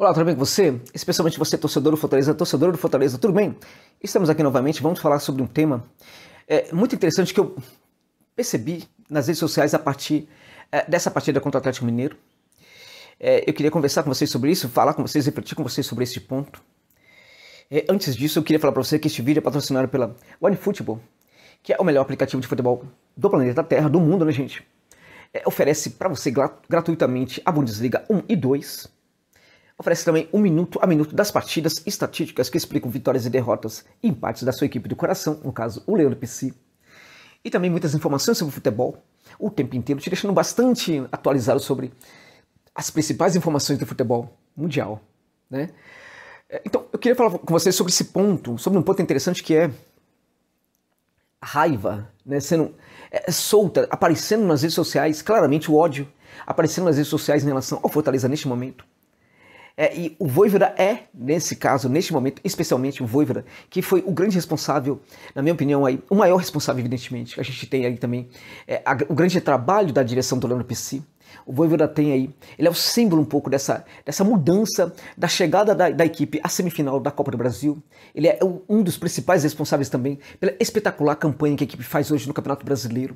Olá, tudo bem com você? Especialmente você, torcedor do Fortaleza, torcedor do Fortaleza, tudo bem? Estamos aqui novamente, vamos falar sobre um tema é, muito interessante que eu percebi nas redes sociais a partir é, dessa partida contra o Atlético Mineiro. É, eu queria conversar com vocês sobre isso, falar com vocês, refletir com vocês sobre esse ponto. É, antes disso, eu queria falar para você que este vídeo é patrocinado pela OneFootball, que é o melhor aplicativo de futebol do planeta Terra, do mundo, né, gente? É, oferece para você gratuitamente a Bundesliga 1 e 2 Oferece também um minuto a minuto das partidas estatísticas que explicam vitórias e derrotas e empates da sua equipe do coração, no caso o Leão do PC. E também muitas informações sobre futebol, o tempo inteiro, te deixando bastante atualizado sobre as principais informações do futebol mundial. Né? É, então, eu queria falar com vocês sobre esse ponto, sobre um ponto interessante que é a raiva né, sendo é, é, solta, aparecendo nas redes sociais, claramente o ódio aparecendo nas redes sociais em relação ao Fortaleza neste momento. É, e o Voivoda é, nesse caso, neste momento, especialmente o Voivoda, que foi o grande responsável, na minha opinião, aí, o maior responsável, evidentemente. A gente tem aí também é, a, o grande trabalho da direção do Leandro Pessi, o Voivoda tem aí, ele é o símbolo um pouco dessa, dessa mudança, da chegada da, da equipe à semifinal da Copa do Brasil. Ele é um dos principais responsáveis também pela espetacular campanha que a equipe faz hoje no Campeonato Brasileiro.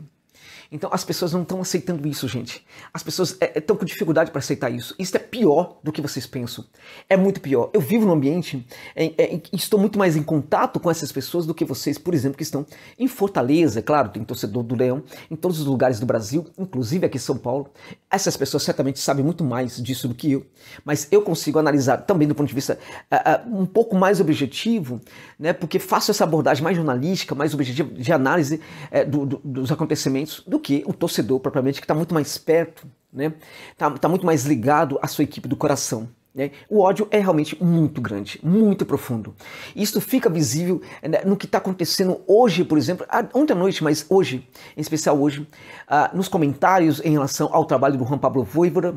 Então as pessoas não estão aceitando isso, gente. As pessoas estão é, é com dificuldade para aceitar isso. Isso é pior do que vocês pensam. É muito pior. Eu vivo num ambiente em, é, estou muito mais em contato com essas pessoas do que vocês, por exemplo, que estão em Fortaleza. É claro, tem torcedor do Leão em todos os lugares do Brasil, inclusive aqui em São Paulo. Essas pessoas certamente sabem muito mais disso do que eu, mas eu consigo analisar também do ponto de vista uh, uh, um pouco mais objetivo, né? Porque faço essa abordagem mais jornalística, mais objetiva de análise uh, do, do, dos acontecimentos do que o torcedor propriamente, que está muito mais perto, né? Está tá muito mais ligado à sua equipe do coração. Né? O ódio é realmente muito grande, muito profundo. Isso fica visível né, no que está acontecendo hoje, por exemplo, ontem à noite, mas hoje, em especial hoje, uh, nos comentários em relação ao trabalho do Juan Pablo Voivoda,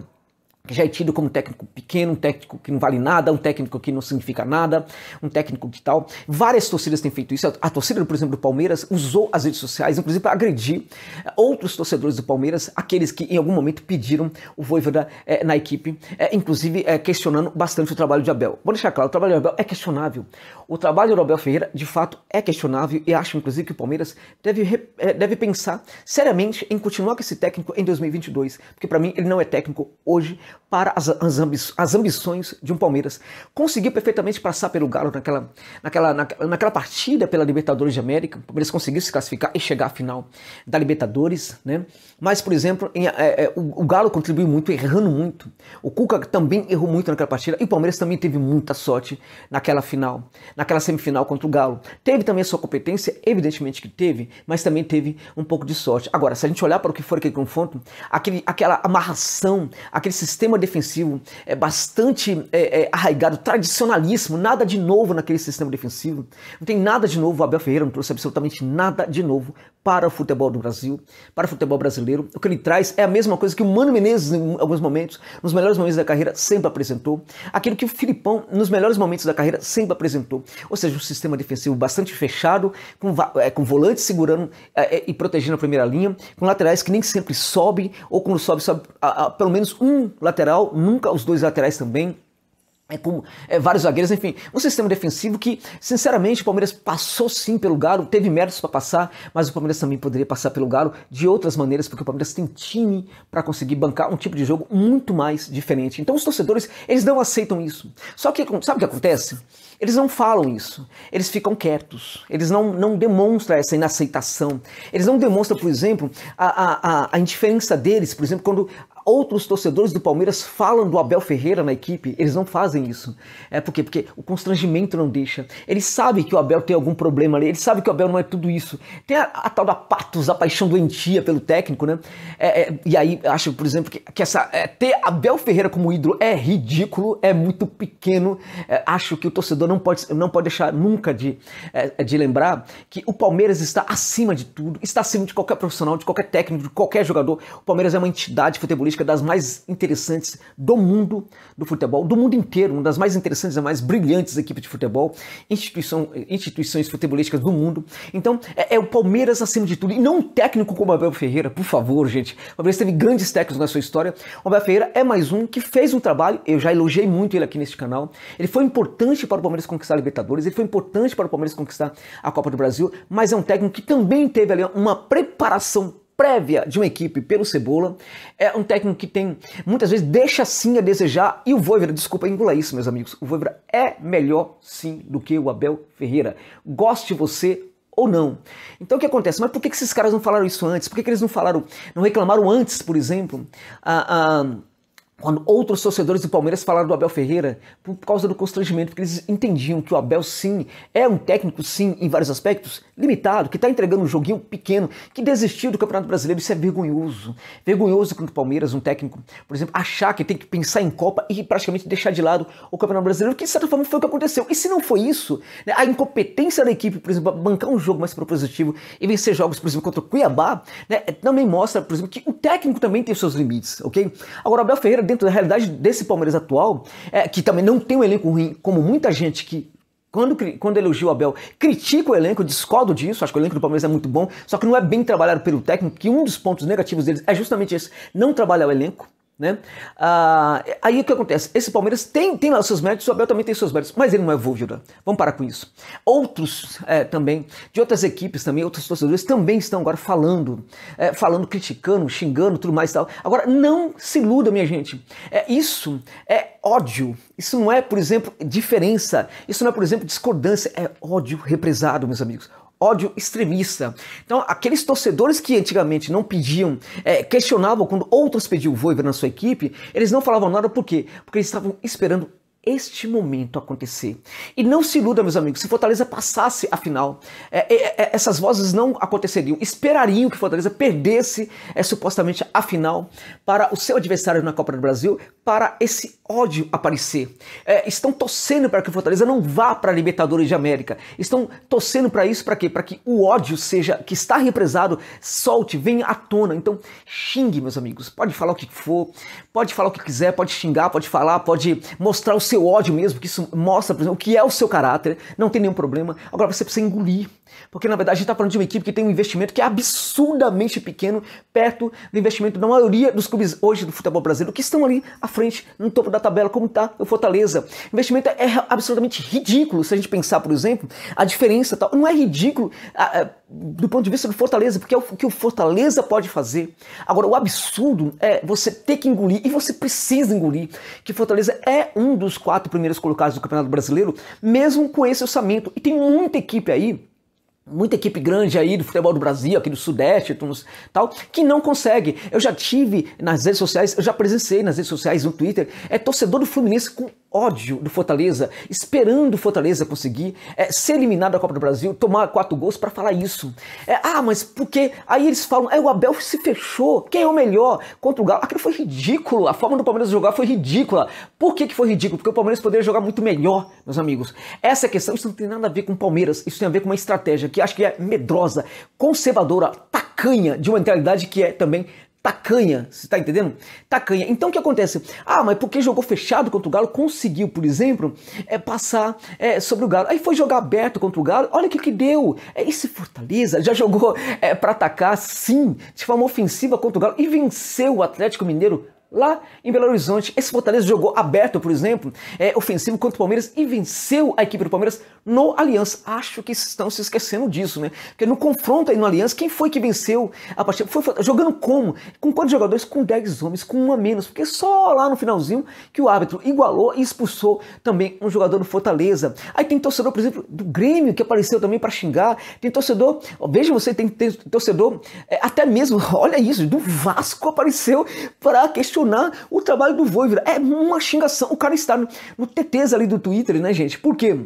que já é tido como um técnico pequeno, um técnico que não vale nada, um técnico que não significa nada, um técnico que tal. Várias torcidas têm feito isso. A torcida, por exemplo, do Palmeiras usou as redes sociais, inclusive, para agredir eh, outros torcedores do Palmeiras, aqueles que em algum momento pediram o Voivoda é, na equipe, é, inclusive é, questionando bastante o trabalho de Abel. Vou deixar claro, o trabalho de Abel é questionável. O trabalho do Abel Ferreira, de fato, é questionável e acho, inclusive, que o Palmeiras deve, deve pensar seriamente em continuar com esse técnico em 2022, porque para mim ele não é técnico hoje para as, as, ambi as, ambições de um Palmeiras. Conseguiu perfeitamente passar pelo Galo naquela, naquela, naquela, naquela partida pela Libertadores de América. O Palmeiras conseguiu se classificar e chegar à final da Libertadores. Né? Mas, por exemplo, em, é, é, o, o, Galo contribuiu muito, errando muito. O Cuca também errou muito naquela partida. E o Palmeiras também teve muita sorte naquela final, naquela semifinal contra o Galo. Teve também a sua competência, evidentemente que teve, mas também teve um pouco de sorte. Agora, se a gente olhar para o que foi aquele confronto, aquele, aquela amarração, aquele sistema sistema defensivo é bastante é, é, arraigado, tradicionalíssimo, nada de novo naquele sistema defensivo. Não tem nada de novo, o Abel Ferreira não trouxe absolutamente nada de novo para o futebol do Brasil, para o futebol brasileiro. O que ele traz é a mesma coisa que o Mano Menezes, em alguns momentos, nos melhores momentos da carreira, sempre apresentou. Aquilo que o Filipão, nos melhores momentos da carreira, sempre apresentou. Ou seja, um sistema defensivo bastante fechado, com, é, com volantes segurando é, é, e protegendo a primeira linha, com laterais que nem sempre sobe, ou quando sobe, sobe a, a, pelo menos um lateral lateral, nunca os dois laterais também. É como é, vários zagueiros, enfim, um sistema defensivo que, sinceramente, o Palmeiras passou sim pelo Galo, teve méritos para passar, mas o Palmeiras também poderia passar pelo Galo de outras maneiras, porque o Palmeiras tem time para conseguir bancar um tipo de jogo muito mais diferente. Então, os torcedores, eles não aceitam isso. Só que, sabe o que acontece? Eles não falam isso, eles ficam quietos, eles não, não demonstram essa inaceitação, eles não demonstram, por exemplo, a, a, a indiferença deles, por exemplo, quando outros torcedores do Palmeiras falam do Abel Ferreira na equipe, eles não fazem isso. É por quê? Porque o constrangimento não deixa. Eles sabem que o Abel tem algum problema ali, eles sabem que o Abel não é tudo isso. Tem a, a tal da patos, a paixão doentia pelo técnico, né? É, é, e aí acho, por exemplo, que, que essa, é, ter Abel Ferreira como ídolo é ridículo, é muito pequeno. É, acho que o torcedor não pode, não pode deixar nunca de, é, é, de lembrar que o Palmeiras está acima de tudo, está acima de qualquer profissional, de qualquer técnico, de qualquer jogador. O Palmeiras é uma entidade futebolística das mais interessantes do mundo do futebol, do mundo inteiro, uma das mais interessantes e mais brilhantes equipes de futebol, instituição, instituições futebolísticas do mundo. Então, é, é, o Palmeiras acima de tudo. E não um técnico como Abel Ferreira, por favor, gente. O Palmeiras teve grandes técnicos na sua história. O Abel Ferreira é mais um que fez um trabalho, eu já elogiei muito ele aqui neste canal. Ele foi importante para o Palmeiras conquistar a Libertadores, ele foi importante para o Palmeiras conquistar a Copa do Brasil, mas é um técnico que também teve ali uma preparação prévia de uma equipe pelo Cebola. É um técnico que tem, muitas vezes, deixa sim a desejar. E o Voivoda, desculpa, engula isso, meus amigos. O Voivoda é melhor sim do que o Abel Ferreira. Goste você ou não. Então o que acontece? Mas por que esses caras não falaram isso antes? Por que eles não falaram, não reclamaram antes, por exemplo? quando outros torcedores do Palmeiras falaram do Abel Ferreira por causa do constrangimento, porque eles entendiam que o Abel sim é um técnico sim em vários aspectos limitado, que está entregando um joguinho pequeno, que desistiu do Campeonato Brasileiro, isso é vergonhoso. Vergonhoso quando o Palmeiras, um técnico, por exemplo, achar que tem que pensar em Copa e praticamente deixar de lado o Campeonato Brasileiro, que de certa forma foi o que aconteceu. E se não foi isso, né, a incompetência da equipe, por exemplo, bancar um jogo mais propositivo e vencer jogos, por exemplo, contra o Cuiabá, né, também mostra, por exemplo, que o técnico também tem os seus limites, ok? Agora o Abel Ferreira dentro da realidade desse Palmeiras atual, é, que também não tem um elenco ruim, como muita gente que quando, quando elogiou o Abel, critica o elenco, discordo disso, acho que o elenco do Palmeiras é muito bom, só que não é bem trabalhado pelo técnico, que um dos pontos negativos deles é justamente esse, não trabalhar o elenco. Né? Ah, aí o que acontece? Esse Palmeiras tem, tem lá seus méritos, o Abel também tem seus méritos, mas ele não é Vúlvira. Vamos parar com isso. Outros é, também, de outras equipes também, outros torcedores também estão agora falando, é, falando, criticando, xingando, tudo mais e tal. Agora, não se iluda, minha gente. É, isso é ódio. Isso não é, por exemplo, diferença. Isso não é, por exemplo, discordância. É ódio represado, meus amigos ódio extremista. Então, aqueles torcedores que antigamente não pediam, é, questionavam quando outros pediam o Voivoda na sua equipe, eles não falavam nada por quê? Porque eles estavam esperando este momento acontecer. E não se iluda, meus amigos, se Fortaleza passasse a final, é, é, é, essas vozes não aconteceriam. Esperariam que Fortaleza perdesse é, supostamente a final para o seu adversário na Copa do Brasil, para esse ódio aparecer. É, estão torcendo para que Fortaleza não vá para a Libertadores de América. Estão torcendo para isso, para quê? Para que o ódio seja, que está represado, solte, venha à tona. Então, xingue, meus amigos. Pode falar o que for, Pode falar o que quiser, pode xingar, pode falar, pode mostrar o seu ódio mesmo, que isso mostra, por exemplo, o que é o seu caráter, não tem nenhum problema. Agora você precisa engolir porque na verdade a gente está falando de uma equipe que tem um investimento que é absurdamente pequeno, perto do investimento da maioria dos clubes hoje do futebol brasileiro, que estão ali à frente, no topo da tabela, como está o Fortaleza. O investimento é absolutamente ridículo, se a gente pensar, por exemplo, a diferença tal. Não é ridículo a, a, do ponto de vista do Fortaleza, porque é o que o Fortaleza pode fazer. Agora, o absurdo é você ter que engolir, e você precisa engolir, que Fortaleza é um dos quatro primeiros colocados do Campeonato Brasileiro, mesmo com esse orçamento. E tem muita equipe aí muita equipe grande aí do futebol do Brasil, aqui do Sudeste, tal, que não consegue. Eu já tive nas redes sociais, eu já presenciei nas redes sociais, no Twitter, é torcedor do Fluminense com ódio do Fortaleza, esperando o Fortaleza conseguir é, ser eliminado da Copa do Brasil, tomar quatro gols para falar isso. É, ah, mas porque aí eles falam, é o Abel se fechou, quem é o melhor contra o Galo? Aquilo foi ridículo, a forma do Palmeiras jogar foi ridícula. Por que, que foi ridículo? Porque o Palmeiras poderia jogar muito melhor, meus amigos. Essa questão, isso não tem nada a ver com o Palmeiras, isso tem a ver com uma estratégia que acho que é medrosa, conservadora, tacanha, de uma mentalidade que é também tacanha, você está entendendo? Tacanha. Então o que acontece? Ah, mas porque jogou fechado contra o Galo, conseguiu, por exemplo, é, passar é, sobre o Galo. Aí foi jogar aberto contra o Galo, olha o que, que deu. É, se Fortaleza já jogou é, para atacar, sim, de forma ofensiva contra o Galo e venceu o Atlético Mineiro Lá em Belo Horizonte, esse Fortaleza jogou aberto, por exemplo, é, ofensivo contra o Palmeiras e venceu a equipe do Palmeiras no Aliança. Acho que estão se esquecendo disso, né? Porque no confronto aí no Aliança, quem foi que venceu a partida? Foi, foi jogando como? Com quantos jogadores? Com 10 homens, com um a menos. Porque só lá no finalzinho que o árbitro igualou e expulsou também um jogador do Fortaleza. Aí tem torcedor, por exemplo, do Grêmio que apareceu também para xingar. Tem torcedor, ó, veja você, tem, tem torcedor, é, até mesmo, olha isso, do Vasco apareceu para questionar questionar o trabalho do Voivoda. É uma xingação. O cara está no, no TTs ali do Twitter, né, gente? Por quê?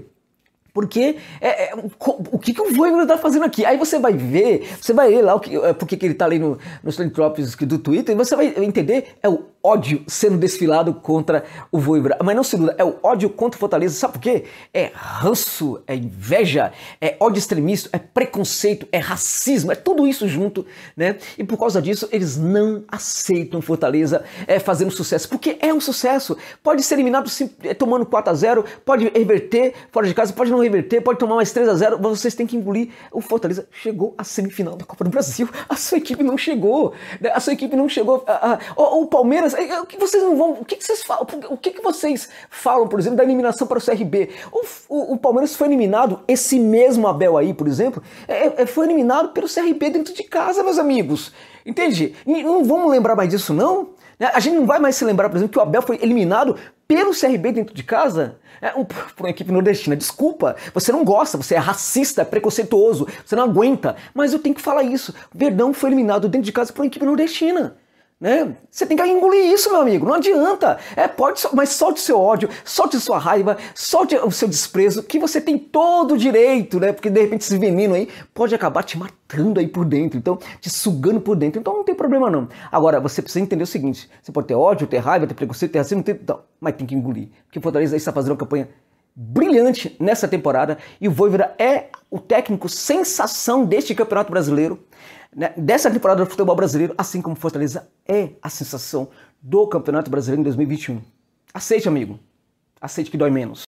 Porque é, é, o que, que o Voivoda tá fazendo aqui? Aí você vai ver, você vai ler lá o que, é, porque que ele tá ali no, nos Trendtrops do Twitter, e você vai entender, é o ódio sendo desfilado contra o Voivoda. Mas não segura, é o ódio contra o Fortaleza. Sabe por quê? É ranço, é inveja, é ódio extremista, é preconceito, é racismo, é tudo isso junto, né? E por causa disso, eles não aceitam Fortaleza é, fazendo sucesso, porque é um sucesso. Pode ser eliminado sim, é, tomando 4 a 0 pode reverter fora de casa, pode não reverter, pode tomar mais 3 a 0 mas vocês têm que engolir. O Fortaleza chegou à semifinal da Copa do Brasil, a sua equipe não chegou, né? a sua equipe não chegou. A, a, o Palmeiras é, é, o que vocês não vão. O que, vocês falam? O que, vocês falam, por exemplo, da eliminação para o CRB? O, o, o Palmeiras foi eliminado, esse mesmo Abel aí, por exemplo, é, é, foi eliminado pelo CRB dentro de casa, meus amigos. Entende? Não vamos lembrar mais disso, não? Né? A gente não vai mais se lembrar, por exemplo, que o Abel foi eliminado pelo CRB dentro de casa? É, um, por uma equipe nordestina. Desculpa, você não gosta, você é racista, é preconceituoso, você não aguenta. Mas eu tenho que falar isso. O Verdão foi eliminado dentro de casa por uma equipe nordestina. Né? Você tem que engolir isso, meu amigo. Não adianta. É, pode, mas solte o seu ódio, solte sua raiva, solte o seu desprezo, que você tem todo o direito, né? Porque de repente esse veneno aí pode acabar te matando aí por dentro, então te sugando por dentro. Então não tem problema não. Agora você precisa entender o seguinte: você pode ter ódio, ter raiva, ter preconceito, ter racismo, ter... Não, mas tem que engolir. Porque o Fortaleza está fazendo uma campanha brilhante nessa temporada e o Voivoda é o técnico sensação deste Campeonato Brasileiro, né? dessa temporada do futebol brasileiro, assim como Fortaleza é a sensação do Campeonato Brasileiro em 2021. Aceite, amigo. Aceite que dói menos.